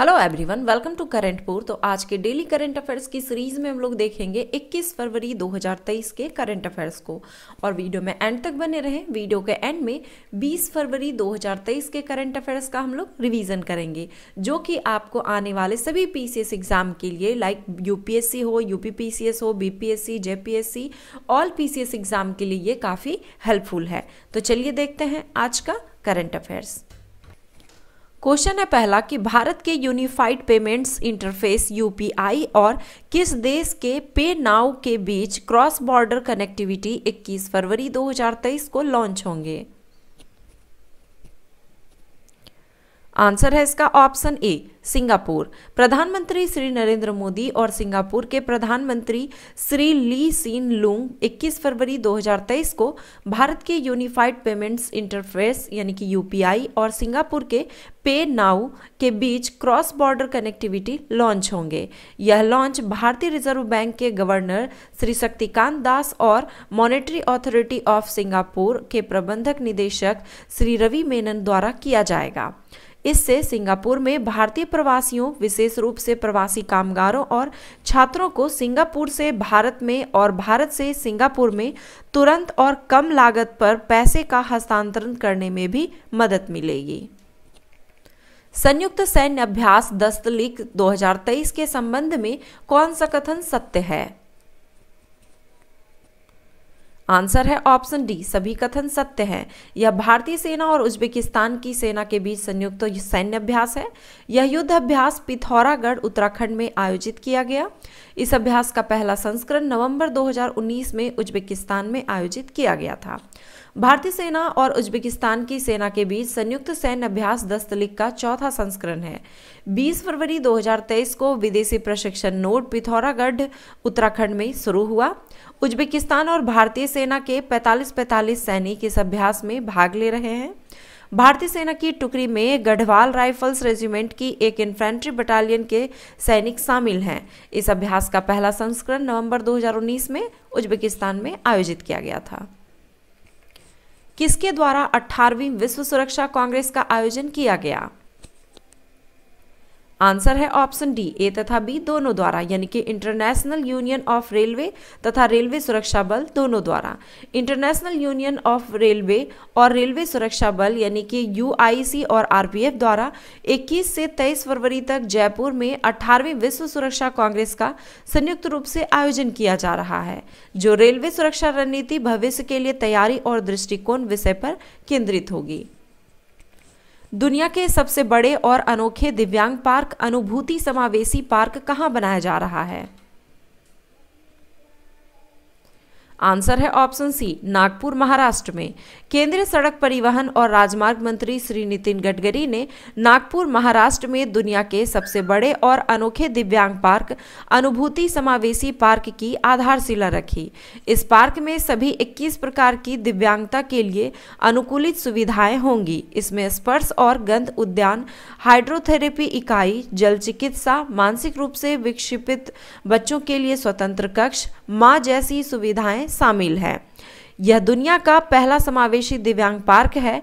hello everyone welcome to करंटपुर तो आज के डेली करंट अफेयर्स की सीरीज में हम लोग देखेंगे 21 फरवरी 2023 के करंट अफेयर्स को और वीडियो में एंड तक बने रहें वीडियो के एंड में 20 फरवरी 2023 के करंट अफेयर्स का हम लोग रिवीजन करेंगे जो कि आपको आने वाले सभी पीसीएस एग्जाम के लिए लाइक यूपीएससी हो यूपीपीसीएस हो BPSC JPSC all PCS exam के लिए ये काफ़ी हेल्पफुल है तो चलिए देखते हैं आज का करंट अफेयर्स क्वेश्चन है पहला कि भारत के यूनिफाइड पेमेंट्स इंटरफेस यूपीआई और किस देश के पे नाउ के बीच क्रॉस बॉर्डर कनेक्टिविटी 21 फरवरी 2023 को लॉन्च होंगे आंसर है इसका ऑप्शन ए सिंगापुर प्रधानमंत्री श्री नरेंद्र मोदी और सिंगापुर के प्रधानमंत्री श्री ली सीन लूंग 21 फरवरी 2023 को भारत के यूनिफाइड पेमेंट्स इंटरफेस यानी कि यूपीआई और सिंगापुर के पे नाउ के बीच क्रॉस बॉर्डर कनेक्टिविटी लॉन्च होंगे यह लॉन्च भारतीय रिजर्व बैंक के गवर्नर श्री शक्तिकांत दास और मॉनेटरी अथॉरिटी ऑफ सिंगापुर के प्रबंधक निदेशक श्री रवि मेनन द्वारा किया जाएगा इससे सिंगापुर में भारतीय प्रवासियों विशेष रूप से प्रवासी कामगारों और छात्रों को सिंगापुर से भारत में और भारत से सिंगापुर में तुरंत और कम लागत पर पैसे का हस्तांतरण करने में भी मदद मिलेगी संयुक्त सैन्य अभ्यास दस्तलीक 2023 के संबंध में कौन सा कथन सत्य है आंसर है ऑप्शन डी सभी कथन सत्य हैं यह भारतीय सेना और उज्बेकिस्तान की सेना के बीच संयुक्त तो सैन्य अभ्यास है यह युद्ध अभ्यास पिथौरागढ़ उत्तराखंड में आयोजित किया गया इस अभ्यास का पहला संस्करण नवंबर 2019 में उज्बेकिस्तान में आयोजित किया गया था भारतीय सेना और उज्बेकिस्तान की सेना के बीच संयुक्त सैन्य अभ्यास दस्तलिक का चौथा संस्करण है 20 फरवरी 2023 को विदेशी प्रशिक्षण नोट पिथौरागढ़ उत्तराखंड में शुरू हुआ उज्बेकिस्तान और भारतीय सेना के 45-45 सैनिक इस अभ्यास में भाग ले रहे हैं भारतीय सेना की टुकड़ी में गढ़वाल राइफल्स रेजिमेंट की एक इन्फेंट्री बटालियन के सैनिक शामिल हैं इस अभ्यास का पहला संस्करण नवंबर 2019 में उज्बेकिस्तान में आयोजित किया गया था किसके द्वारा 18वीं विश्व सुरक्षा कांग्रेस का आयोजन किया गया आंसर है ऑप्शन डी ए तथा बी दोनों द्वारा यानी कि इंटरनेशनल यूनियन ऑफ रेलवे तथा रेलवे सुरक्षा बल दोनों द्वारा इंटरनेशनल यूनियन ऑफ रेलवे और रेलवे सुरक्षा बल यानी कि यू और आर द्वारा 21 से 23 फरवरी तक जयपुर में 18वीं विश्व सुरक्षा कांग्रेस का संयुक्त रूप से आयोजन किया जा रहा है जो रेलवे सुरक्षा रणनीति भविष्य के लिए तैयारी और दृष्टिकोण विषय पर केंद्रित होगी दुनिया के सबसे बड़े और अनोखे दिव्यांग पार्क अनुभूति समावेशी पार्क कहाँ बनाया जा रहा है आंसर है ऑप्शन सी नागपुर महाराष्ट्र में केंद्रीय सड़क परिवहन और राजमार्ग मंत्री श्री नितिन गडकरी ने नागपुर महाराष्ट्र में दुनिया के सबसे बड़े और अनोखे दिव्यांग पार्क अनुभूति समावेशी पार्क की आधारशिला रखी इस पार्क में सभी 21 प्रकार की दिव्यांगता के लिए अनुकूलित सुविधाएं होंगी इसमें स्पर्श और गंध उद्यान हाइड्रोथेरेपी इकाई जल चिकित्सा मानसिक रूप से विक्षिपित बच्चों के लिए स्वतंत्र कक्ष माँ जैसी सुविधाएं शामिल है यह दुनिया का पहला समावेशी दिव्यांग पार्क है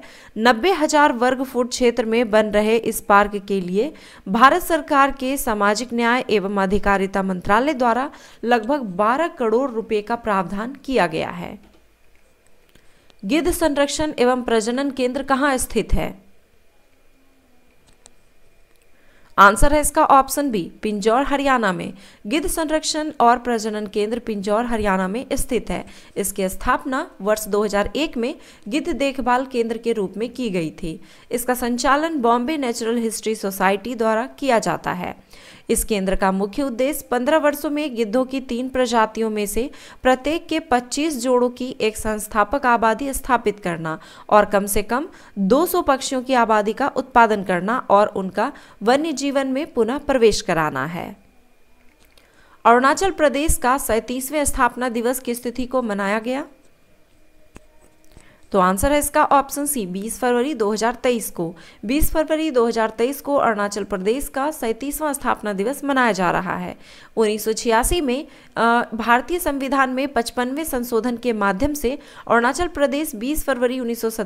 नब्बे हजार वर्ग फुट क्षेत्र में बन रहे इस पार्क के लिए भारत सरकार के सामाजिक न्याय एवं अधिकारिता मंत्रालय द्वारा लगभग 12 करोड़ रुपए का प्रावधान किया गया है गिद्ध संरक्षण एवं प्रजनन केंद्र कहाँ स्थित है आंसर है इसका ऑप्शन बी पिंजौर हरियाणा में गिद्ध संरक्षण और प्रजनन केंद्र पिंजौर हरियाणा में स्थित है इसकी स्थापना वर्ष 2001 में गिद्ध देखभाल केंद्र के रूप में की गई थी इसका संचालन बॉम्बे नेचुरल हिस्ट्री सोसाइटी द्वारा किया जाता है इस केंद्र का मुख्य उद्देश्य पंद्रह वर्षों में गिद्धों की तीन प्रजातियों में से प्रत्येक के 25 जोड़ों की एक संस्थापक आबादी स्थापित करना और कम से कम 200 पक्षियों की आबादी का उत्पादन करना और उनका वन्य जीवन में पुनः प्रवेश कराना है अरुणाचल प्रदेश का सैतीसवें स्थापना दिवस की स्थिति को मनाया गया तो आंसर है इसका ऑप्शन सी 20 फरवरी 2023 को 20 फरवरी 2023 को अरुणाचल प्रदेश का सैंतीसवां स्थापना दिवस मनाया जा रहा है उन्नीस में भारतीय संविधान में पचपनवे संशोधन के माध्यम से अरुणाचल प्रदेश 20 फरवरी उन्नीस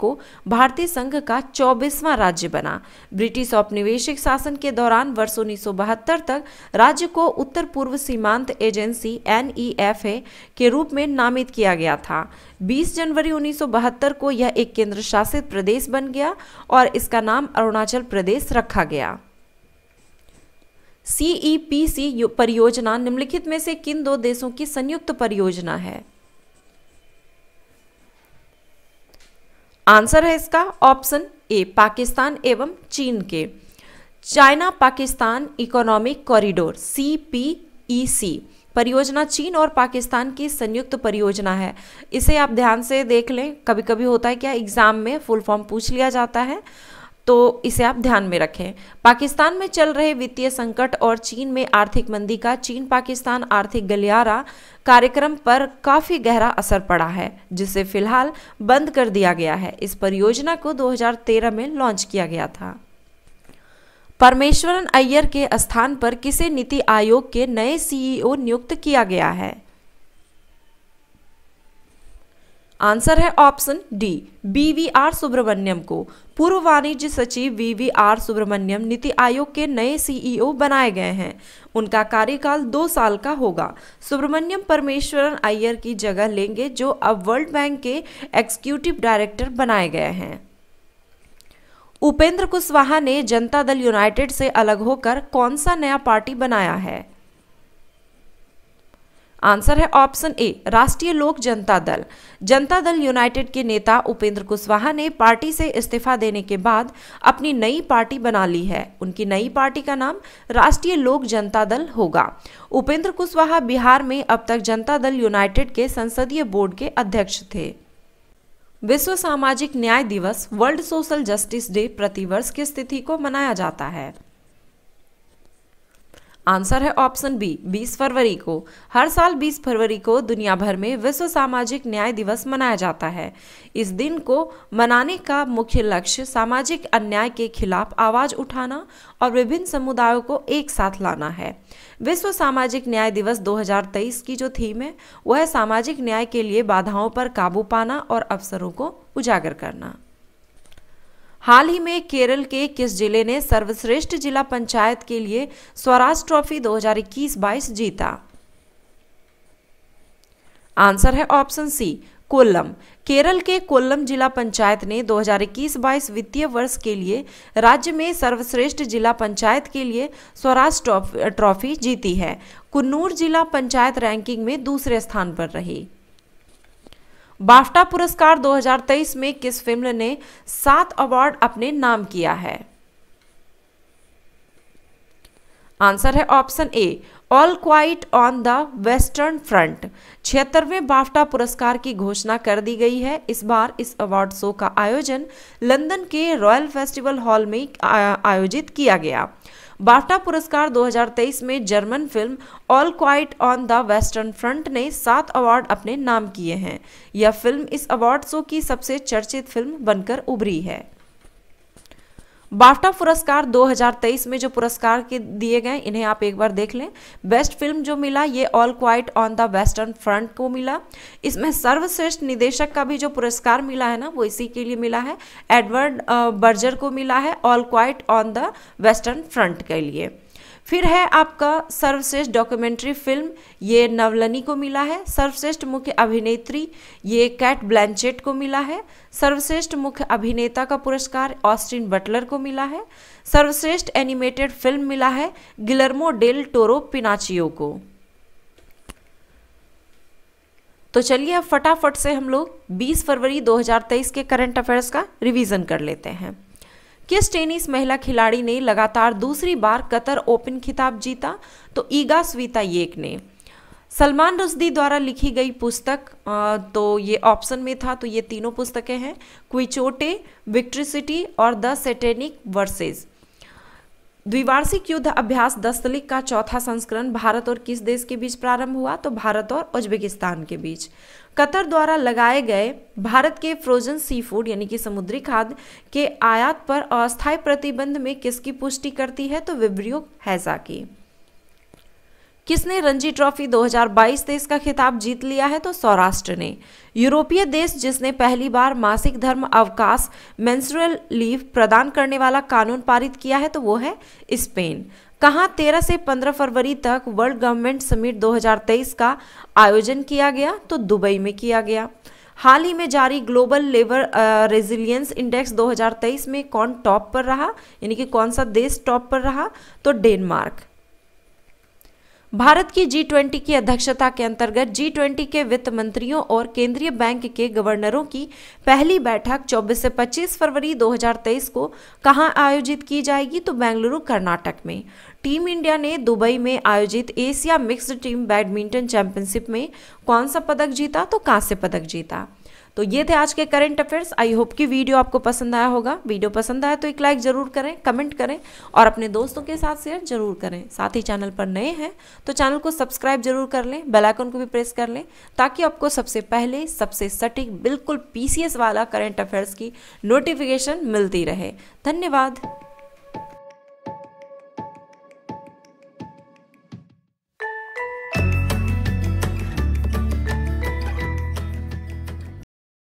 को भारतीय संघ का चौबीसवां राज्य बना ब्रिटिश औपनिवेशिक शासन के दौरान वर्ष उन्नीस तक राज्य को उत्तर पूर्व सीमांत एजेंसी एन के रूप में नामित किया गया था बीस जनवरी उन्नीस 1972 को यह एक केंद्र शासित प्रदेश बन गया और इसका नाम अरुणाचल प्रदेश रखा गया सीईपीसी e परियोजना निम्नलिखित में से किन दो देशों की संयुक्त परियोजना है आंसर है इसका ऑप्शन ए पाकिस्तान एवं चीन के China Pakistan economic corridor C P E C परियोजना चीन और पाकिस्तान की संयुक्त परियोजना है इसे आप ध्यान से देख लें कभी कभी होता है क्या एग्ज़ाम में फुल फॉर्म पूछ लिया जाता है तो इसे आप ध्यान में रखें पाकिस्तान में चल रहे वित्तीय संकट और चीन में आर्थिक मंदी का चीन पाकिस्तान आर्थिक गलियारा कार्यक्रम पर काफ़ी गहरा असर पड़ा है जिसे फिलहाल बंद कर दिया गया है इस परियोजना को 2013 में लॉन्च किया गया था परमेश्वरन अय्यर के स्थान पर किसे नीति आयोग के नए सीईओ e नियुक्त किया गया है आंसर है option D B V R Subrahmanyam को पूर्व वाणिज्य सचिव वी वी आर सुब्रमण्यम नीति आयोग के नए सीईओ e बनाए गए हैं उनका कार्यकाल दो साल का होगा सुब्रमण्यम परमेश्वरन अय्यर की जगह लेंगे जो अब वर्ल्ड बैंक के एग्जीक्यूटिव डायरेक्टर बनाए गए हैं उपेंद्र कुशवाहा ने जनता दल यूनाइटेड से अलग होकर कौन सा नया पार्टी बनाया है आंसर है ऑप्शन ए राष्ट्रीय लोक जनता दल जनता दल यूनाइटेड के नेता उपेंद्र कुशवाहा ने पार्टी से इस्तीफा देने के बाद अपनी नई पार्टी बना ली है उनकी नई पार्टी का नाम राष्ट्रीय लोक जनता दल होगा उपेंद्र कुशवाहा बिहार में अब तक जनता दल यूनाइटेड के संसदीय बोर्ड के अध्यक्ष थे विश्व सामाजिक न्याय दिवस वर्ल्ड सोशल जस्टिस डे प्रतिवर्ष की स्थिति को मनाया जाता है आंसर है ऑप्शन बी 20 फरवरी को हर साल 20 फरवरी को दुनिया भर में विश्व सामाजिक न्याय दिवस मनाया जाता है इस दिन को मनाने का मुख्य लक्ष्य सामाजिक अन्याय के खिलाफ आवाज उठाना और विभिन्न समुदायों को एक साथ लाना है विश्व सामाजिक न्याय दिवस 2023 की जो थीम है वह सामाजिक न्याय के लिए बाधाओं पर काबू पाना और अवसरों को उजागर करना हाल ही में केरल के किस जिले ने सर्वश्रेष्ठ जिला पंचायत के लिए स्वराज ट्रॉफी 2021-22 जीता आंसर है ऑप्शन सी कोल्लम केरल के कोल्लम जिला पंचायत ने 2021-22 वित्तीय वर्ष के लिए राज्य में सर्वश्रेष्ठ जिला पंचायत के लिए स्वराज ट्रॉफी जीती है कुन्नूर जिला पंचायत रैंकिंग में दूसरे स्थान पर रही बाफ्टा पुरस्कार 2023 में किस फिल्म ने सात अवार्ड अपने नाम किया है आंसर है option A All Quiet on the Western Front छिहत्तरवें बाफ्टा पुरस्कार की घोषणा कर दी गई है इस बार इस अवार्ड शो का आयोजन लंदन के रॉयल फेस्टिवल हॉल में आयोजित किया गया बाफ्टा पुरस्कार 2023 में German film All Quiet on the Western Front ने सात अवार्ड अपने नाम किए हैं यह फिल्म इस अवार्ड शो की सबसे चर्चित फिल्म बनकर उभरी है बाफ्टा पुरस्कार 2023 में जो पुरस्कार के दिए गए इन्हें आप एक बार देख लें बेस्ट फिल्म जो मिला ये All Quiet on the Western Front को मिला इसमें सर्वश्रेष्ठ निदेशक का भी जो पुरस्कार मिला है ना वो इसी के लिए मिला है एडवर्ड बर्जर को मिला है All Quiet on the Western Front के लिए फिर है आपका सर्वश्रेष्ठ डॉक्यूमेंट्री फिल्म ये नवलनी को मिला है सर्वश्रेष्ठ मुख्य अभिनेत्री ये कैट ब्लैंचेट को मिला है सर्वश्रेष्ठ मुख्य अभिनेता का पुरस्कार ऑस्टिन बटलर को मिला है सर्वश्रेष्ठ एनिमेटेड फिल्म मिला है गिलर्मो डेल टोरो पिनाचियो को तो चलिए अब फटाफट से हम लोग 20 फरवरी 2023 के करंट अफेयर्स का रिवीजन कर लेते हैं किस टेनिस महिला खिलाड़ी ने लगातार दूसरी बार कतर ओपन खिताब जीता तो ईगा स्वीता येक ने सलमान रजदी द्वारा लिखी गई पुस्तक तो ये ऑप्शन में था तो ये तीनों पुस्तकें हैं क्विचोटे विक्ट्रिसिटी और द सेटेनिक वर्सेज़ द्विवार्षिक युद्ध अभ्यास दस्तलिक का चौथा संस्करण भारत और किस देश के बीच प्रारंभ हुआ तो भारत और उज्बेकिस्तान के बीच कतर द्वारा लगाए गए भारत के फ्रोजन सी फूड यानी कि समुद्री खाद के आयात पर अस्थायी प्रतिबंध में किसकी पुष्टि करती है तो विब्रियो हैजा की किसने रणजी ट्रॉफी 2022 देश का खिताब जीत लिया है तो सौराष्ट्र ने यूरोपीय देश जिसने पहली बार मासिक धर्म अवकाश मेंस्ट्रुअल लीव प्रदान करने वाला कानून पारित किया है तो वो है स्पेन कहाँ 13 से 15 फरवरी तक वर्ल्ड गवर्नमेंट समिट 2023 का आयोजन किया गया तो दुबई में किया गया हाल ही में जारी ग्लोबल लेबर रेजिलियंस इंडेक्स 2023 में कौन टॉप पर रहा यानी कि कौन सा देश टॉप पर रहा तो डेनमार्क भारत की जी ट्वेंटी की अध्यक्षता के अंतर्गत जी ट्वेंटी के वित्त मंत्रियों और केंद्रीय बैंक के गवर्नरों की पहली बैठक 24 से 25 फरवरी 2023 को कहां आयोजित की जाएगी तो बेंगलुरु कर्नाटक में टीम इंडिया ने दुबई में आयोजित Asia mixed team badminton championship में कौन सा पदक जीता तो कांस्य पदक जीता तो ये थे आज के करंट अफेयर्स आई होप कि वीडियो आपको पसंद आया होगा वीडियो पसंद आया तो एक लाइक ज़रूर करें कमेंट करें और अपने दोस्तों के साथ शेयर जरूर करें साथ ही चैनल पर नए हैं तो चैनल को सब्सक्राइब जरूर कर लें बेलाइकन को भी प्रेस कर लें ताकि आपको सबसे पहले सबसे सटीक बिल्कुल पीसीएस वाला करेंट अफेयर्स की नोटिफिकेशन मिलती रहे धन्यवाद